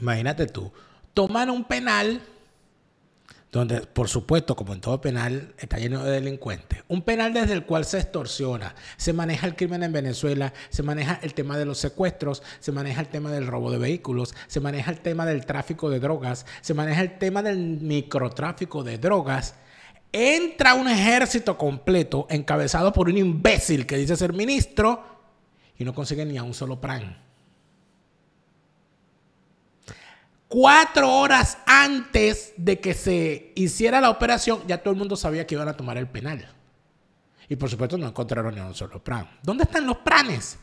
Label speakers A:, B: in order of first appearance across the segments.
A: Imagínate tú, toman un penal donde, por supuesto, como en todo penal, está lleno de delincuentes. Un penal desde el cual se extorsiona, se maneja el crimen en Venezuela, se maneja el tema de los secuestros, se maneja el tema del robo de vehículos, se maneja el tema del tráfico de drogas, se maneja el tema del microtráfico de drogas. Entra un ejército completo encabezado por un imbécil que dice ser ministro y no consigue ni a un solo pran. cuatro horas antes de que se hiciera la operación, ya todo el mundo sabía que iban a tomar el penal. Y por supuesto no encontraron ni un solo plan. ¿Dónde están los planes?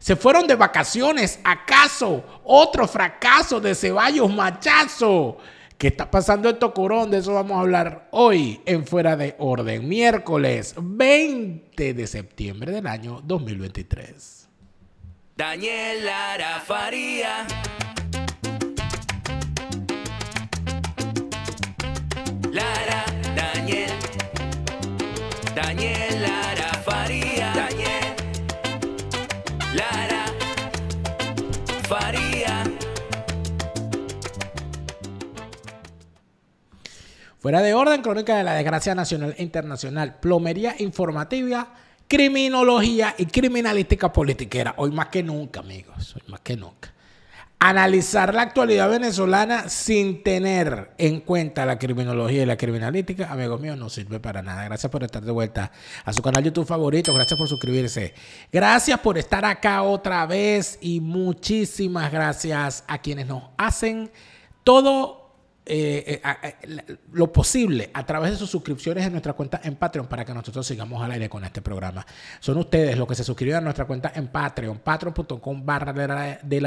A: ¿Se fueron de vacaciones? ¿Acaso otro fracaso de Ceballos Machazo? ¿Qué está pasando en Tocurón? De eso vamos a hablar hoy en Fuera de Orden, miércoles 20 de septiembre del año 2023.
B: Daniela Arafaría.
A: Fuera de orden, crónica de la desgracia nacional e internacional, plomería informativa, criminología y criminalística politiquera. Hoy más que nunca, amigos, hoy más que nunca. Analizar la actualidad venezolana sin tener en cuenta la criminología y la criminalística, amigos míos, no sirve para nada. Gracias por estar de vuelta a su canal YouTube favorito. Gracias por suscribirse. Gracias por estar acá otra vez y muchísimas gracias a quienes nos hacen todo eh, eh, lo posible a través de sus suscripciones en nuestra cuenta en Patreon para que nosotros sigamos al aire con este programa. Son ustedes los que se suscriben a nuestra cuenta en Patreon, patreon.com barra de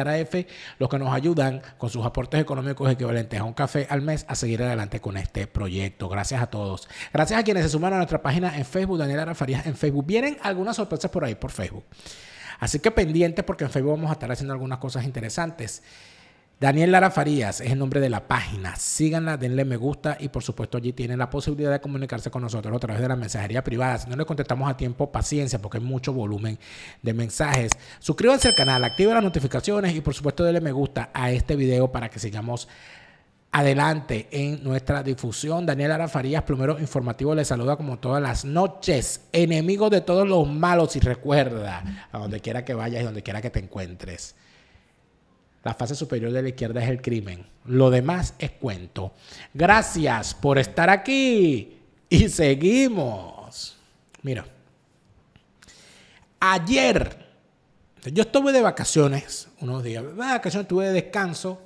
A: los que nos ayudan con sus aportes económicos equivalentes a un café al mes a seguir adelante con este proyecto. Gracias a todos. Gracias a quienes se suman a nuestra página en Facebook, Daniela Arafarías en Facebook. Vienen algunas sorpresas por ahí por Facebook. Así que pendientes porque en Facebook vamos a estar haciendo algunas cosas interesantes. Daniel Lara Farías es el nombre de la página. Síganla, denle me gusta y por supuesto allí tienen la posibilidad de comunicarse con nosotros a través de la mensajería privada. Si no le contestamos a tiempo, paciencia porque hay mucho volumen de mensajes. Suscríbanse al canal, activen las notificaciones y por supuesto denle me gusta a este video para que sigamos adelante en nuestra difusión. Daniel Farías, primero informativo, les saluda como todas las noches. Enemigo de todos los malos y recuerda, a donde quiera que vayas y donde quiera que te encuentres. La fase superior de la izquierda es el crimen. Lo demás es cuento. Gracias por estar aquí y seguimos. Mira, ayer yo estuve de vacaciones unos días. De vacaciones estuve de descanso.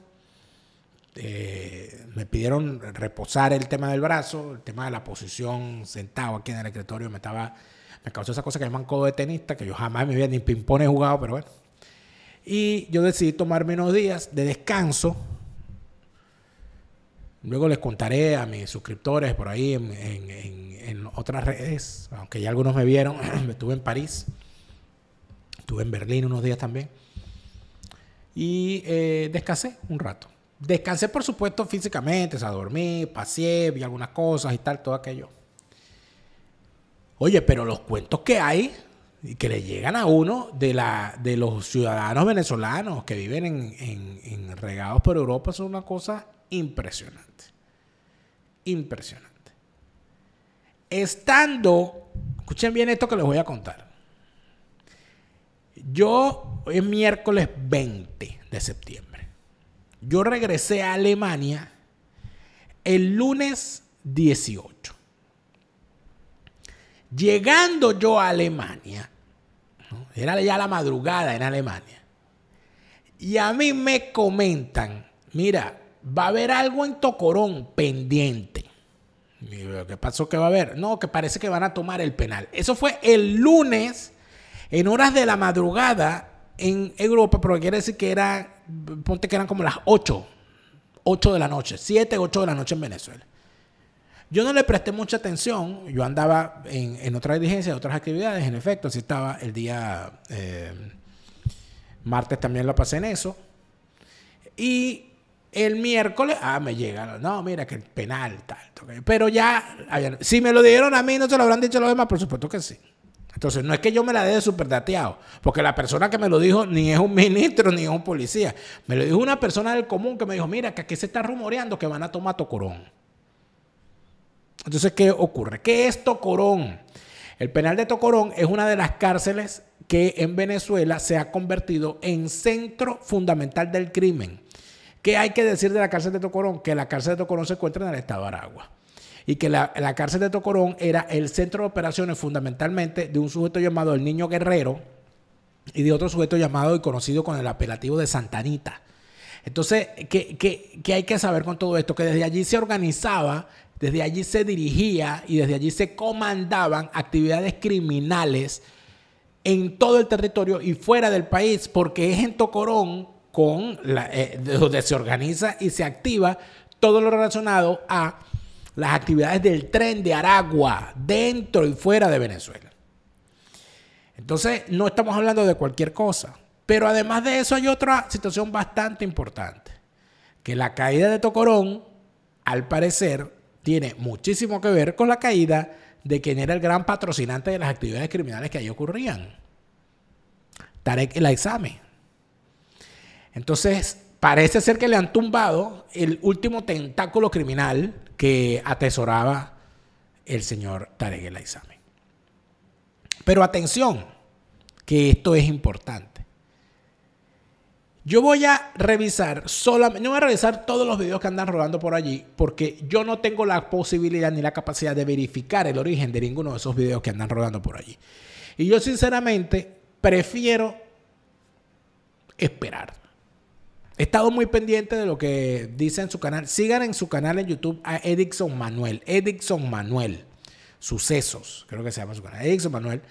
A: Eh, me pidieron reposar el tema del brazo, el tema de la posición sentado aquí en el escritorio. Me estaba, me causó esa cosa que llaman codo de tenista, que yo jamás me había ni pong jugado, pero bueno y yo decidí tomarme unos días de descanso. Luego les contaré a mis suscriptores por ahí en, otras redes, aunque ya algunos me vieron, estuve en París, estuve en Berlín unos días también. Y eh, descansé un rato. Descansé, por supuesto, físicamente, o sea, dormí, paseé, vi algunas cosas y tal, todo aquello. Oye, pero los cuentos que hay que le llegan a uno de, la, de los ciudadanos venezolanos que viven en, en, regados por Europa Es una cosa impresionante. Impresionante. Estando, escuchen bien esto que les voy a contar. Yo, es miércoles 20 de septiembre. Yo regresé a Alemania el lunes 18. Llegando yo a Alemania, era ya la madrugada en Alemania. Y a mí me comentan, mira, va a haber algo en Tocorón pendiente. Y ¿Qué pasó que va a haber? No, que parece que van a tomar el penal. Eso fue el lunes, en horas de la madrugada, en Europa, pero quiere decir que era, ponte que eran como las 8, 8 de la noche, 7, 8 de la noche en Venezuela. Yo no le presté mucha atención, yo andaba en, en otras en otras actividades, en efecto, así estaba el día eh, martes también lo pasé en eso. Y el miércoles, ah, me llega, no, mira que el penal, tal, pero ya, si me lo dieron a mí, no se lo habrán dicho a los demás, por supuesto que sí. Entonces, no es que yo me la dé de dateado, porque la persona que me lo dijo ni es un ministro ni es un policía. Me lo dijo una persona del común que me dijo, mira, que aquí se está rumoreando que van a tomar Tocorón. Entonces, ¿qué ocurre? ¿Qué es Tocorón? El penal de Tocorón es una de las cárceles que en Venezuela se ha convertido en centro fundamental del crimen. ¿Qué hay que decir de la cárcel de Tocorón? Que la cárcel de Tocorón se encuentra en el estado de Aragua y que la, cárcel de Tocorón era el centro de operaciones fundamentalmente de un sujeto llamado el Niño Guerrero y de otro sujeto llamado y conocido con el apelativo de Santanita. Entonces, ¿qué, qué hay que saber con todo esto? Que desde allí se organizaba desde allí se dirigía y desde allí se comandaban actividades criminales en todo el territorio y fuera del país, porque es en Tocorón eh, donde se organiza y se activa todo lo relacionado a las actividades del tren de Aragua dentro y fuera de Venezuela. Entonces, no estamos hablando de cualquier cosa. Pero además de eso hay otra situación bastante importante, que la caída de Tocorón, al parecer, tiene muchísimo que ver con la caída de quien era el gran patrocinante de las actividades criminales que ahí ocurrían. Tarek el Aizame. Entonces, parece ser que le han tumbado el último tentáculo criminal que atesoraba el señor Tarek el Aizame. Pero atención, que esto es importante. Yo voy a revisar solamente, no voy a revisar todos los videos que andan rodando por allí, porque yo no tengo la posibilidad ni la capacidad de verificar el origen de ninguno de esos videos que andan rodando por allí. Y yo sinceramente prefiero esperar. He estado muy pendiente de lo que dice en su canal. Sigan en su canal en YouTube a Edison Manuel. Edison Manuel. Sucesos, creo que se llama su canal. Edison Manuel.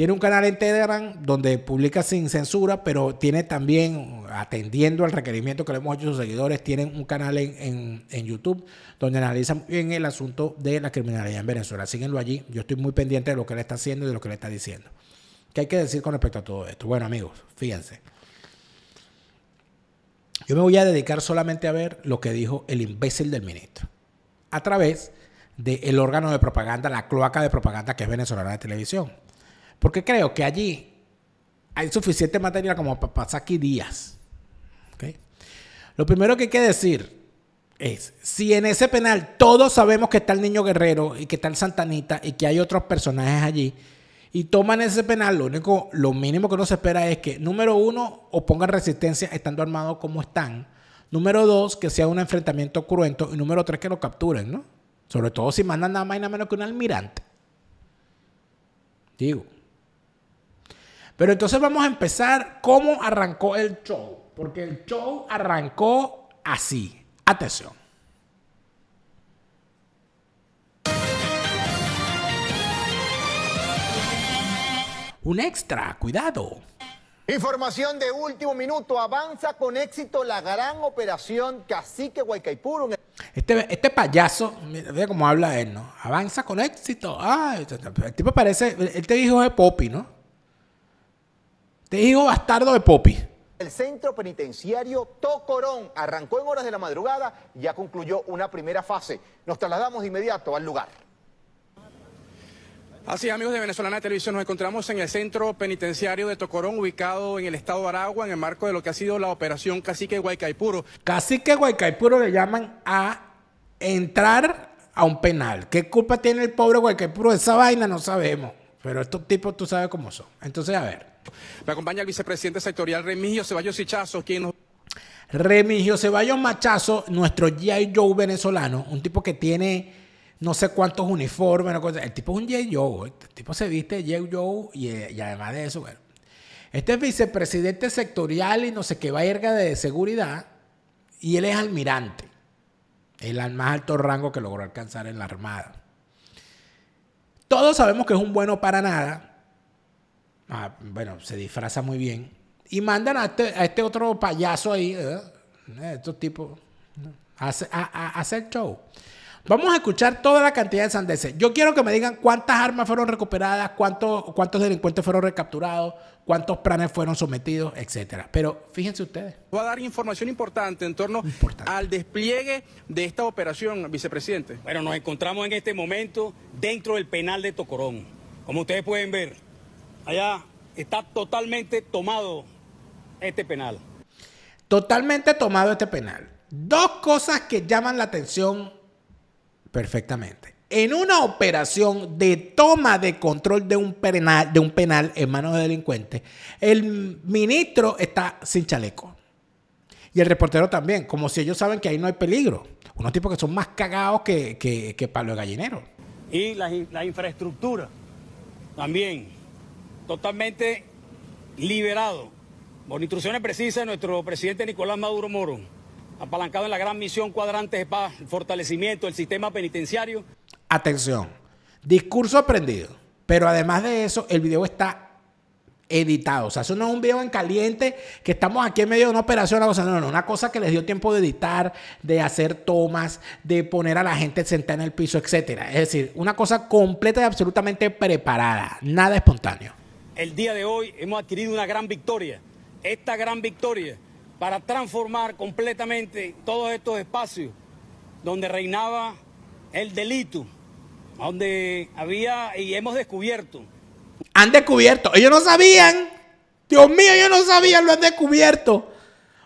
A: Tiene un canal en Telegram donde publica sin censura, pero tiene también, atendiendo al requerimiento que le hemos hecho a sus seguidores, tienen un canal en, YouTube donde analiza bien el asunto de la criminalidad en Venezuela. Síguenlo allí. Yo estoy muy pendiente de lo que le está haciendo y de lo que le está diciendo. ¿Qué hay que decir con respecto a todo esto? Bueno, amigos, fíjense. Yo me voy a dedicar solamente a ver lo que dijo el imbécil del ministro. A través del órgano de propaganda, la cloaca de propaganda que es venezolana de televisión. Porque creo que allí hay suficiente material como para pasar aquí días. Lo primero que hay que decir es, si en ese penal todos sabemos que está el niño guerrero y que está el Santanita y que hay otros personajes allí, y toman ese penal, lo único, lo mínimo que uno se espera es que, número uno, opongan resistencia estando armados como están. Número dos, que sea un enfrentamiento cruento. Y número tres, que lo capturen, ¿no? Sobre todo si mandan nada más y nada menos que un almirante. Digo, pero entonces vamos a empezar cómo arrancó el show. Porque el show arrancó así. Atención. Un extra,
C: cuidado. Información de último minuto. Avanza con éxito la gran operación Cacique Huaycaipuro.
A: Este, este payaso, mira cómo habla él, ¿no? Avanza con éxito. Ah, el tipo parece, él te dijo de popi, ¿no? Te
C: digo bastardo de Popi. El centro penitenciario Tocorón arrancó en horas de la madrugada y ya concluyó una primera fase. Nos trasladamos de inmediato al lugar. Así amigos de Venezolana Televisión, nos encontramos en el centro penitenciario de Tocorón, ubicado en el estado de Aragua, en el marco de lo que ha sido la operación Cacique Guaycaipuro. Cacique Guaycaipuro le llaman a entrar
A: a un penal. ¿Qué culpa tiene el pobre Guaycaipuro de esa vaina? No sabemos. Pero estos tipos tú sabes cómo son. Entonces, a ver.
C: Me acompaña el vicepresidente sectorial Remigio Ceballos Hichazo, quien
A: Remigio Ceballos Machazo, nuestro G.I. Joe venezolano, un tipo que tiene no sé cuántos uniformes, el tipo es un G.I. Joe, el este tipo se viste G.I. Joe eh, y, además de eso, Este es vicepresidente sectorial y no sé qué va a irga de seguridad y él es almirante, el más alto rango que logró alcanzar en la Armada. Todos sabemos que es un bueno para nada, Ah, bueno, se disfraza muy bien. Y mandan a este, este otro payaso ahí, ¿eh? Eh, estos tipos, a, hacer show. Vamos a escuchar toda la cantidad de sandeces. Yo quiero que me digan cuántas armas fueron recuperadas, cuántos, cuántos delincuentes fueron recapturados, cuántos planes fueron sometidos, etcétera. Pero fíjense ustedes.
C: Voy a dar información importante en torno
B: al despliegue de esta operación, vicepresidente. Bueno, nos encontramos en este momento dentro del penal de Tocorón. Como ustedes pueden ver, allá está totalmente tomado este penal.
A: Totalmente tomado este penal. Dos cosas que llaman la atención perfectamente. En una operación de toma de control de un penal, de un penal en manos de delincuentes, el ministro está sin chaleco. Y el reportero también, como si ellos saben que ahí no hay peligro. Unos tipos que son más cagados que, que, de gallinero.
B: Y la infraestructura también totalmente liberado, por instrucciones precisas de nuestro presidente Nicolás Maduro Moro, apalancado en la gran misión cuadrante de paz, fortalecimiento del sistema penitenciario.
A: Atención, discurso aprendido, pero además de eso, el video está editado. O sea, eso no es un video en caliente que estamos aquí en medio de una operación. O sea, no, no, una cosa que les dio tiempo de editar, de hacer tomas, de poner a la gente sentada en el piso, etcétera. Es decir, una cosa completa y absolutamente preparada, nada espontáneo
B: el día de hoy hemos adquirido una gran victoria. Esta gran victoria para transformar completamente todos estos espacios donde reinaba el delito, donde había y hemos descubierto.
A: Han descubierto, ellos no sabían.
B: Dios mío, ellos no sabían, lo han descubierto.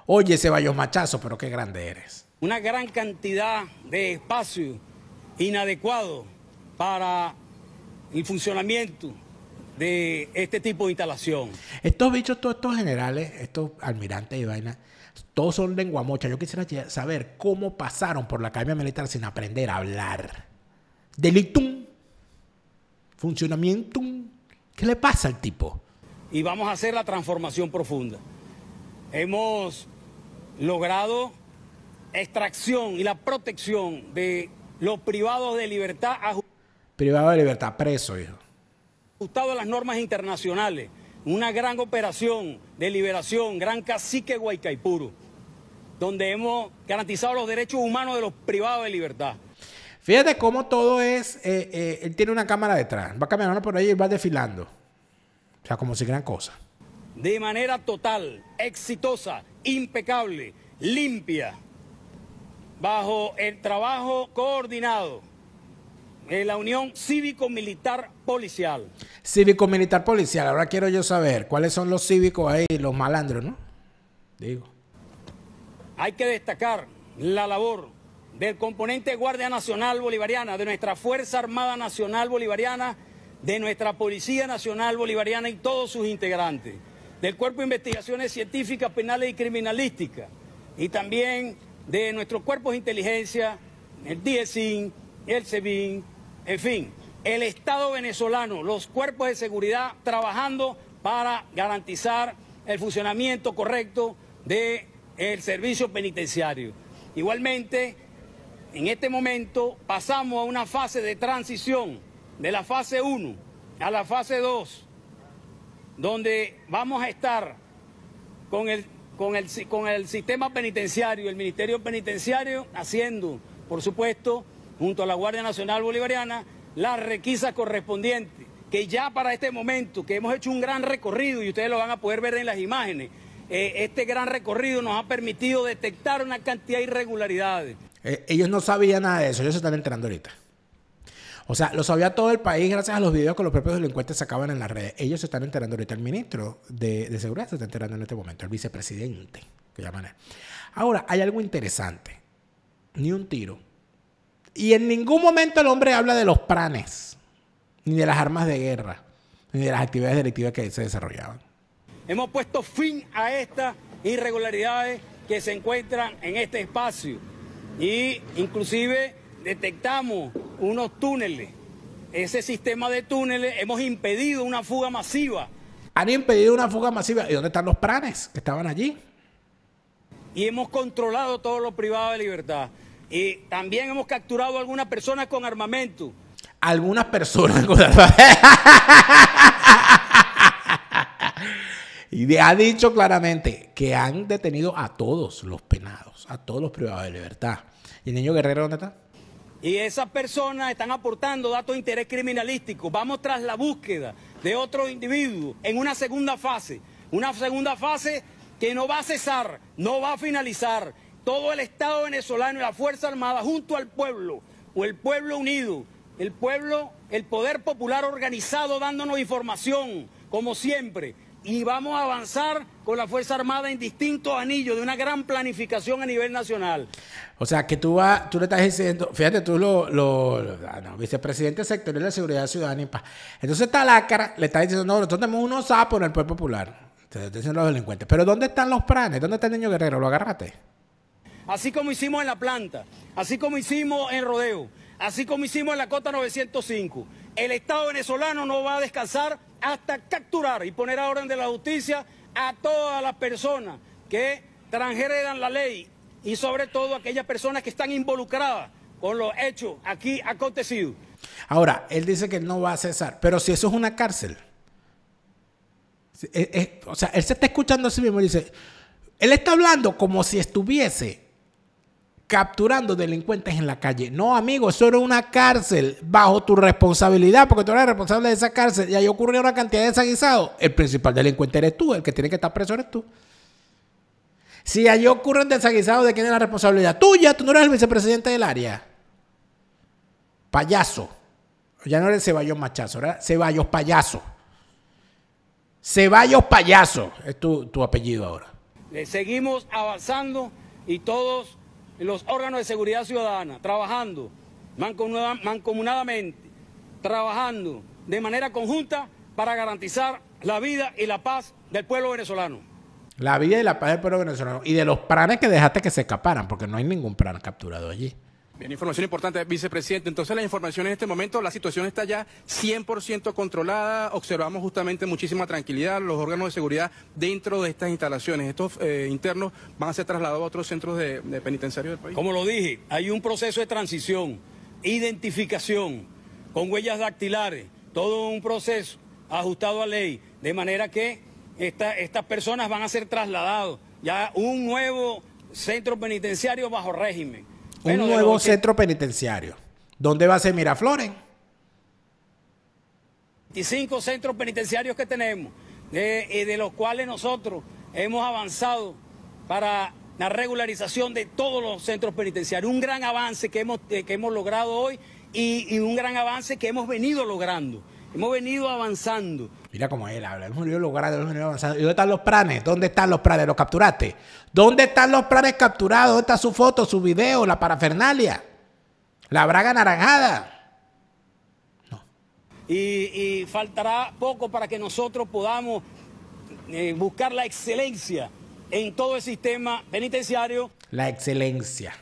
A: Oye, Ceballos Machazo, pero qué grande eres.
B: Una gran cantidad de espacio inadecuado para el funcionamiento de este tipo de instalación.
A: Estos bichos, todos estos generales, estos almirantes y vainas, todos son lenguamochas. Yo quisiera saber cómo pasaron por la academia militar sin aprender a hablar. Delictum, funcionamiento, ¿qué le pasa al tipo?
B: Y vamos a hacer la transformación profunda. Hemos logrado extracción y la protección de los privados de libertad. A...
A: Privado de libertad, preso, hijo
B: ajustado a las normas internacionales. Una gran operación de liberación, gran cacique Guaycaipuro, donde hemos garantizado los derechos humanos de los privados de libertad. Fíjate cómo todo es, eh,
A: eh, él tiene una cámara detrás, va caminando por ahí y va desfilando. O sea, como si gran cosa.
B: De manera total, exitosa, impecable, limpia, bajo el trabajo coordinado la Unión Cívico-Militar Policial.
A: Cívico-Militar Policial. Ahora quiero yo saber cuáles son los cívicos ahí, los malandros, ¿no? Digo.
B: Hay que destacar la labor del componente Guardia Nacional Bolivariana, de nuestra Fuerza Armada Nacional Bolivariana, de nuestra Policía Nacional Bolivariana y todos sus integrantes, del Cuerpo de Investigaciones Científicas, Penales y Criminalísticas, y también de nuestros cuerpos de inteligencia, el DIESIN, el SEBIN, en fin, el Estado venezolano, los cuerpos de seguridad trabajando para garantizar el funcionamiento correcto del servicio penitenciario. Igualmente, en este momento pasamos a una fase de transición de la fase 1 a la fase 2, donde vamos a estar con el, con el, con el sistema penitenciario, el Ministerio Penitenciario, haciendo, por supuesto, junto a la Guardia Nacional Bolivariana, la requisas correspondientes, que ya para este momento, que hemos hecho un gran recorrido y ustedes lo van a poder ver en las imágenes, eh, este gran recorrido nos ha permitido detectar una cantidad de irregularidades.
A: Eh, ellos no sabían nada de eso, ellos se están enterando ahorita. O sea, lo sabía todo el país gracias a los videos que los propios delincuentes sacaban en las redes. Ellos se están enterando ahorita. El ministro de, Seguridad se está enterando en este momento, el vicepresidente, que Ahora, hay algo interesante. Ni un tiro, y en ningún momento el hombre habla de los planes, ni de las armas de guerra, ni de las actividades delictivas que se desarrollaban.
B: Hemos puesto fin a estas irregularidades que se encuentran en este espacio y inclusive detectamos unos túneles. Ese sistema de túneles hemos impedido una fuga masiva. Han impedido
A: una fuga masiva. ¿Y dónde están los planes que estaban allí?
B: Y hemos controlado todo lo privado de libertad. Y también hemos capturado a algunas personas con armamento.
A: Algunas personas con armamento. Y ha dicho claramente que han detenido a todos los penados, a todos los privados de libertad. ¿Y el niño guerrero dónde está?
B: Y esas personas están aportando datos de interés criminalístico. Vamos tras la búsqueda de otro individuo en una segunda fase. Una segunda fase que no va a cesar, no va a finalizar todo el Estado venezolano y la Fuerza Armada junto al pueblo, o el pueblo unido, el pueblo, el poder popular organizado dándonos información, como siempre, y vamos a avanzar con la Fuerza Armada en distintos anillos de una gran planificación a nivel nacional.
A: O sea, que tú, tú le estás diciendo, fíjate tú, lo, ah, vicepresidente sectorial de seguridad ciudadana entonces paz. Entonces cara, le estás diciendo, no, nosotros tenemos unos sapos en el pueblo Popular. te dicen los delincuentes. Pero ¿dónde están los planes? ¿Dónde está el niño guerrero? ¿Lo agarraste?
B: así como hicimos en la planta, así como hicimos en Rodeo, así como hicimos en la Cota 905. El Estado venezolano no va a descansar hasta capturar y poner a orden de la justicia a todas las personas que transgredan la ley y sobre todo aquellas personas que están involucradas con los hechos aquí acontecidos.
A: Ahora, él dice que no va a cesar, pero si eso es una cárcel, eh, eh, o sea, él se está escuchando a sí mismo y dice, él está hablando como si estuviese capturando delincuentes en la calle. No, amigo, eso era una cárcel bajo tu responsabilidad, porque tú eres responsable de esa cárcel y ahí ocurrió una cantidad de desaguisados. El principal delincuente eres tú, el que tiene que estar preso eres tú. Si allí ocurren desaguisados, ¿de quién es la responsabilidad? Tuya, tú no eres el vicepresidente del área. Payaso. Ya no eres Ceballos Machazo, ¿verdad? Ceballos Payaso. Ceballos Payaso es tu, tu apellido ahora.
B: Le seguimos avanzando y todos los órganos de seguridad ciudadana, trabajando mancomunadamente, trabajando de manera conjunta para garantizar la vida y la paz del pueblo venezolano.
A: La vida y la paz del pueblo venezolano y de los planes que dejaste que se escaparan, porque no hay ningún plan capturado allí.
C: Bien, información importante, vicepresidente. Entonces, la información en este momento, la situación está ya 100% controlada. Observamos justamente muchísima tranquilidad. Los órganos de seguridad dentro de estas instalaciones, estos eh, internos, van a ser trasladados a otros centros de, penitenciario
B: del país. Como lo dije, hay un proceso de transición, identificación, con huellas dactilares, todo un proceso ajustado a ley, de manera que estas personas van a ser trasladadas ya a un nuevo centro penitenciario bajo régimen un nuevo
A: centro penitenciario. ¿Dónde va a ser Miraflores?
B: 25 centros penitenciarios que tenemos, eh, de, los cuales nosotros hemos avanzado para la regularización de todos los centros penitenciarios. Un gran avance que hemos, eh, que hemos logrado hoy y un gran avance que hemos venido logrando. Hemos venido avanzando.
A: Mira cómo él habla. Hemos venido logrando, hemos venido avanzando. ¿Y dónde están los planes? ¿Dónde están los planes? ¿Los capturaste? ¿Dónde están los planes capturados? ¿Dónde está su foto, su video, la parafernalia? La braga naranjada.
B: No. Y, faltará poco para que nosotros podamos eh, buscar la excelencia en todo el sistema penitenciario.
A: La excelencia.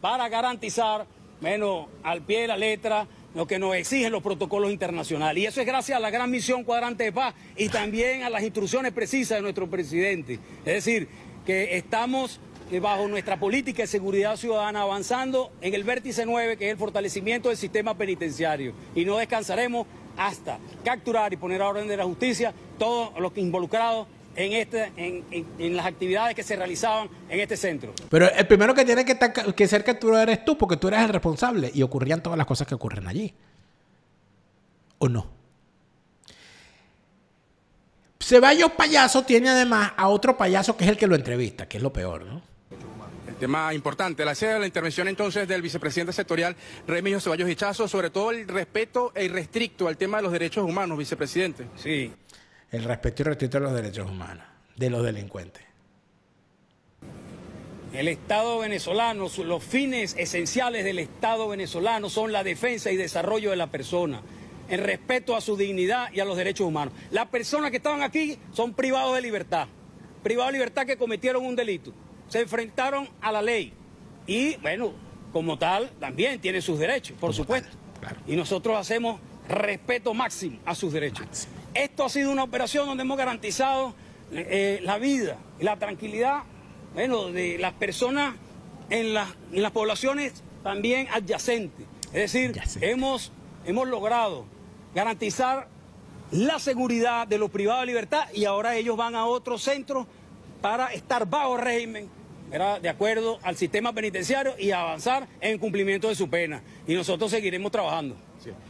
B: Para garantizar, menos al pie de la letra, lo que nos exigen los protocolos internacionales. Y eso es gracias a la gran misión cuadrante de paz y también a las instrucciones precisas de nuestro presidente. Es decir, que estamos eh, bajo nuestra política de seguridad ciudadana avanzando en el vértice 9, que es el fortalecimiento del sistema penitenciario. Y no descansaremos hasta capturar y poner a orden de la justicia todos los involucrados en, este, en, las actividades que se realizaban en este centro.
A: Pero el primero que tiene que, estar, que ser capturado eres tú, porque tú eres el responsable y ocurrían todas las cosas que ocurren allí. ¿O no? Ceballos Payaso tiene además a otro payaso que es el que lo entrevista, que es lo peor, ¿no?
C: el tema importante. La sede la intervención entonces del vicepresidente sectorial Remigio Ceballos Hichazo, sobre todo el respeto e irrestricto al tema de los derechos humanos, vicepresidente. Sí
A: el respeto y respeto a los derechos humanos de los delincuentes.
B: El Estado venezolano, los fines esenciales del Estado venezolano son la defensa y desarrollo de la persona, el respeto a su dignidad y a los derechos humanos. Las personas que estaban aquí son privados de libertad, privados de libertad que cometieron un delito, se enfrentaron a la ley y, bueno, como tal, también tienen sus derechos, por supuesto. Y nosotros hacemos respeto máximo a sus derechos. Esto ha sido una operación donde hemos garantizado eh, eh, la vida y la tranquilidad bueno, de las personas en, en las poblaciones también adyacentes. Es decir, hemos, hemos logrado garantizar la seguridad de los privados de libertad y ahora ellos van a otros centros para estar bajo régimen, de acuerdo al sistema penitenciario y avanzar en cumplimiento de su pena. Y nosotros seguiremos trabajando.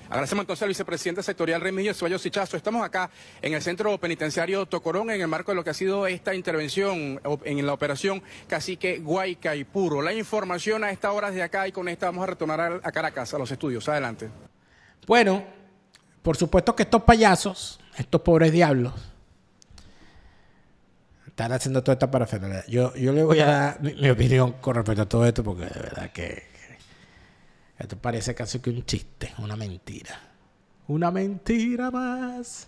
C: Agradecemos entonces al vicepresidente sectorial Remigio Suárez Sichazo. Estamos acá en el centro penitenciario Tocorón en el marco de lo que ha sido esta intervención en la operación Cacique Guayca y Puro. La información a esta hora de acá y con esta vamos a retornar a Caracas, a los estudios. Adelante. Bueno, por supuesto que
A: estos payasos, estos pobres diablos, están haciendo toda esta parafernalia. Yo, yo le voy a dar mi opinión con respecto a todo esto porque de verdad que esto parece casi que un chiste, una mentira. Una mentira más.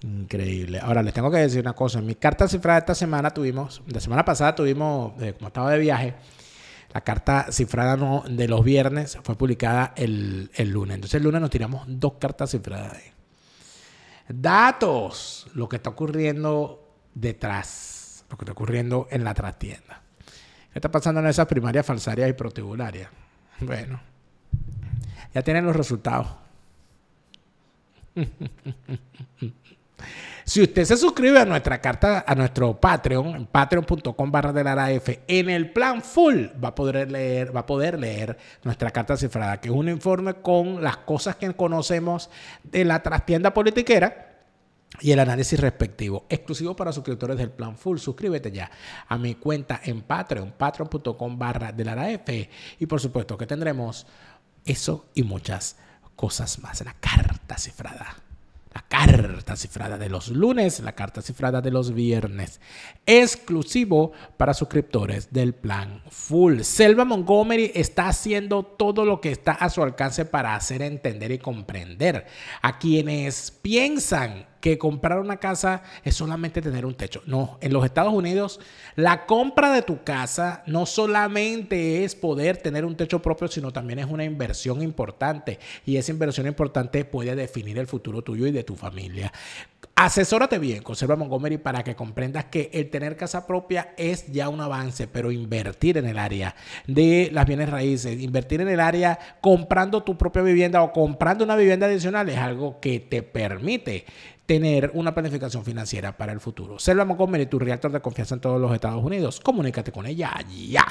A: Increíble. Ahora les tengo que decir una cosa. En mi carta cifrada esta semana tuvimos, de semana pasada tuvimos, eh, como estaba de viaje, la carta cifrada no, de los viernes fue publicada el, el, lunes. Entonces el lunes nos tiramos dos cartas cifradas. Ahí. Datos. Lo que está ocurriendo detrás. Lo que está ocurriendo en la trastienda. ¿Qué está pasando en esas primarias falsarias y protibularias? Bueno, ya tienen los resultados. Si usted se suscribe a nuestra carta, a nuestro Patreon, en patreon.com barra de la en el plan full va a poder leer, va a poder leer nuestra carta cifrada, que es un informe con las cosas que conocemos de la trastienda politiquera y el análisis respectivo. Exclusivo para suscriptores del plan full. Suscríbete ya a mi cuenta en Patreon, patreon.com barra de la Y por supuesto que tendremos eso y muchas cosas más. La carta cifrada. La carta cifrada de los lunes, la carta cifrada de los viernes. Exclusivo para suscriptores del plan full. Selva Montgomery está haciendo todo lo que está a su alcance para hacer entender y comprender a quienes piensan que comprar una casa es solamente tener un techo. No, en los Estados Unidos la compra de tu casa no solamente es poder tener un techo propio, sino también es una inversión importante. Y esa inversión importante puede definir el futuro tuyo y de tu familia. Asesórate bien, Conserva Montgomery, para que comprendas que el tener casa propia es ya un avance, pero invertir en el área de las bienes raíces, invertir en el área comprando tu propia vivienda o comprando una vivienda adicional es algo que te permite tener una planificación financiera para el futuro. Selva Montgomery, tu reactor de confianza en todos los Estados Unidos. Comunícate con ella ya.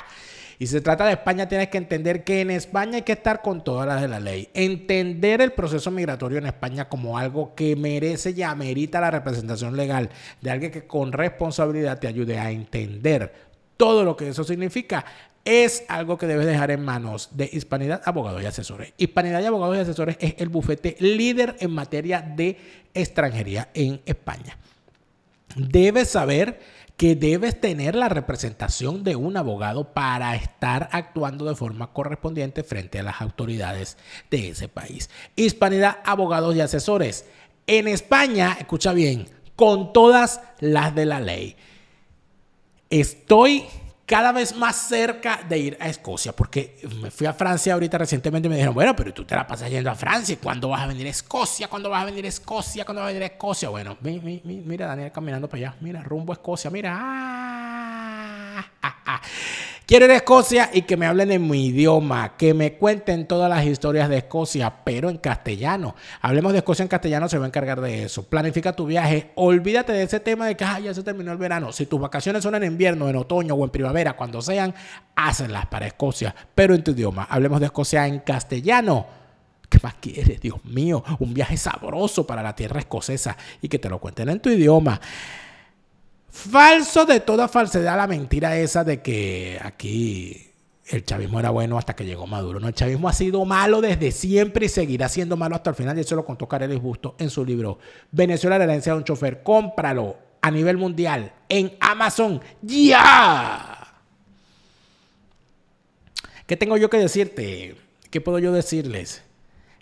A: Y si se trata de España, tienes que entender que en España hay que estar con todas las de la ley. Entender el proceso migratorio en España como algo que merece y amerita la representación legal de alguien que con responsabilidad te ayude a entender todo lo que eso significa es algo que debes dejar en manos de Hispanidad Abogados y Asesores. Hispanidad Abogados y Asesores es el bufete líder en materia de extranjería en España. Debes saber que debes tener la representación de un abogado para estar actuando de forma correspondiente frente a las autoridades de ese país. Hispanidad Abogados y Asesores. En España, escucha bien, con todas las de la ley. Estoy cada vez más cerca de ir a Escocia, porque me fui a Francia ahorita recientemente y me dijeron, bueno, pero tú te la pasas yendo a Francia, ¿cuándo vas a venir a Escocia? ¿Cuándo vas a venir a Escocia? ¿Cuándo vas a venir a Escocia? Bueno, mira Daniel caminando para allá, mira, rumbo a Escocia, mira. Ah, ah, ah. Quiero ir a Escocia y que me hablen en mi idioma, que me cuenten todas las historias de Escocia, pero en castellano. Hablemos de Escocia en castellano, se va a encargar de eso. Planifica tu viaje, olvídate de ese tema de que ya se terminó el verano. Si tus vacaciones son en invierno, en otoño o en primavera, cuando sean, hacenlas para Escocia, pero en tu idioma. Hablemos de Escocia en castellano. ¿Qué más quieres, Dios mío? Un viaje sabroso para la tierra escocesa y que te lo cuenten en tu idioma. Falso de toda falsedad la mentira esa de que aquí el chavismo era bueno hasta que llegó Maduro. No, el chavismo ha sido malo desde siempre y seguirá siendo malo hasta el final. Y eso lo contó y Busto en su libro Venezuela, la herencia de un chofer. Cómpralo a nivel mundial en Amazon. ¡Ya! ¿Qué tengo yo que decirte? ¿Qué puedo yo decirles?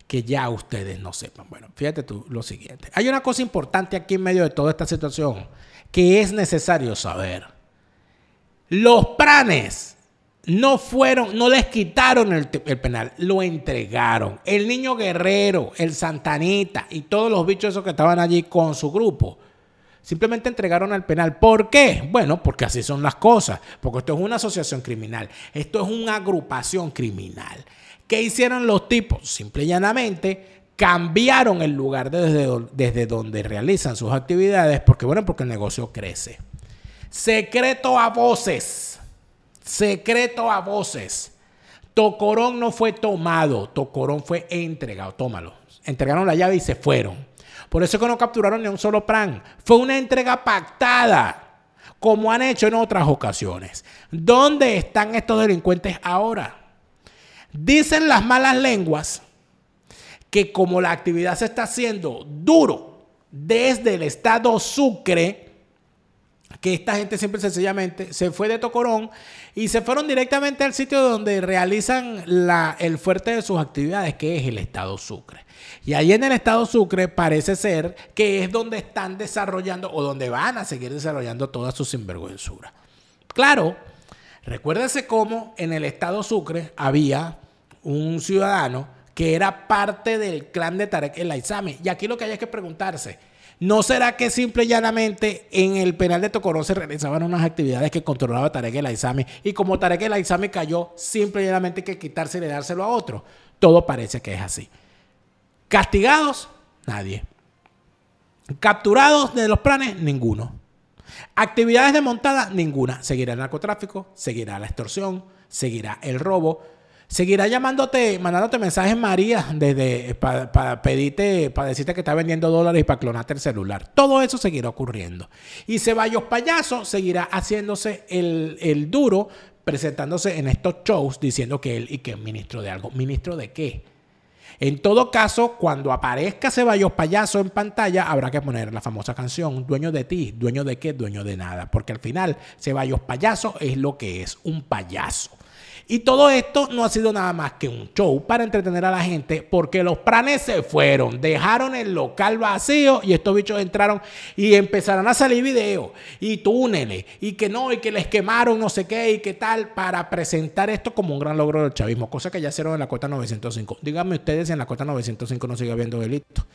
A: que ya ustedes no sepan. Bueno, fíjate tú lo siguiente. Hay una cosa importante aquí en medio de toda esta situación que es necesario saber. Los pranes no fueron, no les quitaron el, penal, lo entregaron. El niño guerrero, el Santanita y todos los bichos esos que estaban allí con su grupo. Simplemente entregaron al penal. ¿Por qué? Bueno, porque así son las cosas. Porque esto es una asociación criminal. Esto es una agrupación criminal. ¿Qué hicieron los tipos? Simple y llanamente cambiaron el lugar desde, desde donde realizan sus actividades, porque bueno, porque el negocio crece. Secreto a voces, secreto a voces. Tocorón no fue tomado, Tocorón fue entregado, tómalo. Entregaron la llave y se fueron. Por eso que no capturaron ni un solo plan. Fue una entrega pactada, como han hecho en otras ocasiones. ¿Dónde están estos delincuentes ahora? Dicen las malas lenguas que como la actividad se está haciendo duro desde el estado Sucre, que esta gente siempre sencillamente se fue de Tocorón y se fueron directamente al sitio donde realizan la, el fuerte de sus actividades, que es el Estado Sucre. Y ahí en el Estado Sucre parece ser que es donde están desarrollando o donde van a seguir desarrollando toda su sinvergüenzura. Claro, recuérdese cómo en el Estado Sucre había un ciudadano que era parte del clan de Tarek El Aizame. Y aquí lo que hay es que preguntarse. ¿No será que simple y llanamente en el penal de Tocorón se realizaban unas actividades que controlaba Tarek El Aizame? Y como Tarek El Aizame cayó, simple y llanamente hay que quitarse y dárselo a otro. Todo parece que es así. ¿Castigados? Nadie. ¿Capturados de los planes? Ninguno. ¿Actividades de montada? Ninguna. Seguirá el narcotráfico, seguirá la extorsión, seguirá el robo, Seguirá llamándote, mandándote mensajes María desde eh, para pedirte, para decirte que está vendiendo dólares y para clonarte el celular. Todo eso seguirá ocurriendo. Y Ceballos Payaso seguirá haciéndose el, el duro, presentándose en estos shows diciendo que él y que es ministro de algo. ¿Ministro de qué? En todo caso, cuando aparezca Ceballos Payaso en pantalla, habrá que poner la famosa canción, dueño de ti, dueño de qué, dueño de nada, porque al final Ceballos Payaso es lo que es, un payaso. Y todo esto no ha sido nada más que un show para entretener a la gente porque los pranes se fueron, dejaron el local vacío y estos bichos entraron y empezaron a salir videos y túneles y que no, y que les quemaron no sé qué y qué tal para presentar esto como un gran logro del chavismo, cosa que ya hicieron en la cota 905. Díganme ustedes si en la cota 905 no sigue habiendo delito.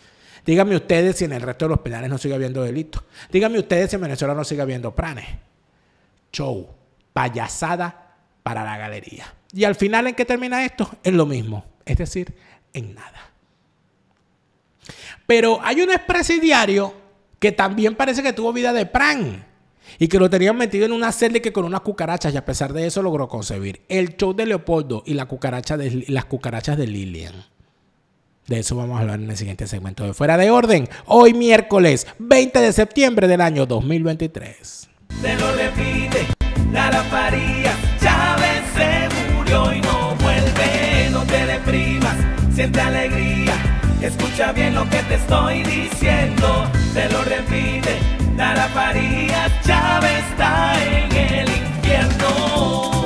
A: Díganme ustedes si en el resto de los penales no sigue habiendo delito. Díganme ustedes si en Venezuela no sigue habiendo pranes. Show, payasada para la galería. Y al final, ¿en qué termina esto? En lo mismo, es decir, en nada. Pero hay un expresidiario que también parece que tuvo vida de pran y que lo tenían metido en una celda que con unas cucarachas y a pesar de eso logró concebir el show de Leopoldo y las cucarachas de Lilian. De eso vamos a hablar en el siguiente segmento de Fuera de Orden, hoy miércoles 20 de septiembre del año 2023.
B: Se lo repite, la, la
A: siente alegría,
B: escucha bien lo que te estoy diciendo, te lo repite, Nara Faría, Chávez está en el infierno.